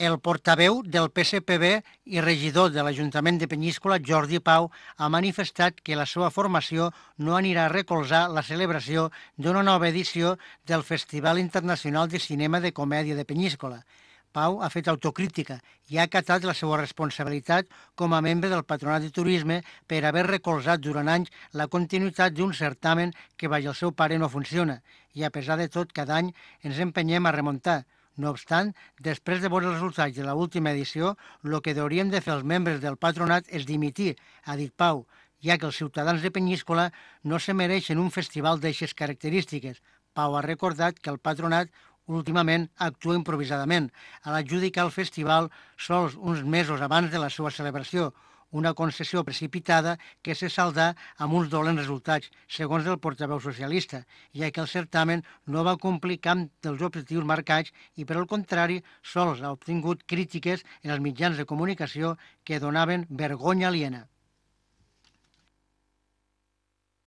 el portaveu del PSPB i regidor de l'Ajuntament de Penyíscola, Jordi Pau, ha manifestat que la seva formació no anirà a recolzar la celebració d'una nova edició del Festival Internacional de Cinema de Comèdia de Penyíscola. Pau ha fet autocrítica i ha acatat la seva responsabilitat com a membre del Patronat de Turisme per haver recolzat durant anys la continuïtat d'un certamen que, vaja el seu pare, no funciona. I, a pesar de tot, cada any ens empenyem a remuntar. No obstant, després de veure els resultats de l'última edició, el que hauríem de fer els membres del patronat és dimitir, ha dit Pau, ja que els ciutadans de Penyíscola no se mereixen un festival d'aixes característiques. Pau ha recordat que el patronat últimament actua improvisadament, a l'adjudicar el festival sols uns mesos abans de la seva celebració, una concessió precipitada que se saldà amb uns dolents resultats, segons el portaveu socialista, ja que el certamen no va complir cap dels objectius marcats i, per al contrari, sols ha obtingut crítiques en els mitjans de comunicació que donaven vergonya aliena.